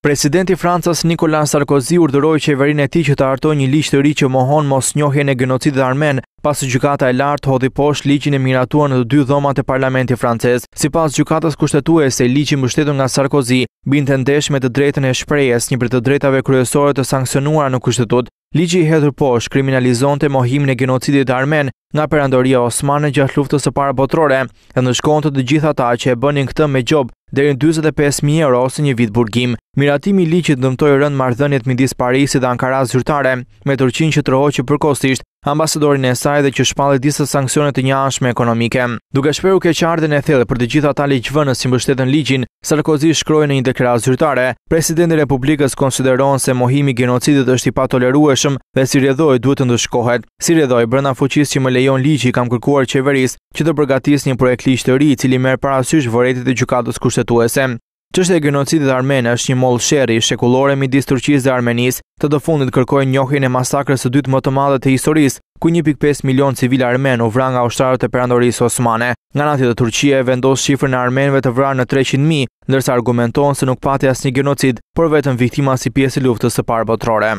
Presidenti Francës Nikolas Sarkozy urdëroj qeverin e ti që të artoj një liqë të ri që mohon mos njohje në dhe armen, pasë gjukata e lartë hodhi poshtë liqin e miratua në dy dhomat e parlamenti francesë, si pasë gjukatas kushtetue se liqin mështetu nga Sarkozy, bindë të ndesh me të drejtën e shprejes një për të drejtave kryesore të sankcionuar në kushtetut, liqin i hedhur poshtë kriminalizon të mohim në genocidit armen nga perandoria Osmane gjatë luftës e para botrore dhe në shkonë të gjitha ta që e bënin këtë me gjobë dherin 25.000 euro ose një vitë burgim. Miratimi liqit dëmtojë rënd mardhënjet midis Parisi dhe Ankara zyrtare, me tërqin që të rohoqë përkostisht ambasadorin e saj dhe që shpallë disa sankcionet të një ashme ekonomike. Duke shperu ke qardin e thellë për të gjitha ta liqvënës si mbështetën liqin, Sarkozy shkrojë në një dekra zyrtare. Presidenti Republikës konsideron se mohimi genocidit është i patolerueshëm dhe si redhoj duhet të ndëshkohet. Si redhoj, brëna fuqis që më le lejon i kam kërkuar qeveris që të përgatisë një projekt ligj të ri i cili merr parasysh vëretit e gjykatës kushtetuese. Çështja e genocidit armenë është një molë sherrri shekullore midis Turqisë dhe Armenisë, të të fundit kërkojnë njohjen e masakrës së dytë më të madhe të historisë, ku 1.5 milion civil armen u vran nga ushtarët e perandorisë osmane. Nga nati të Turqie e vendos shifrën e armenëve të vrarë në 300.000, ndërsa argumenton se nuk pati asnjë genocid, por vetëm viktima si pjesë e luftës së parë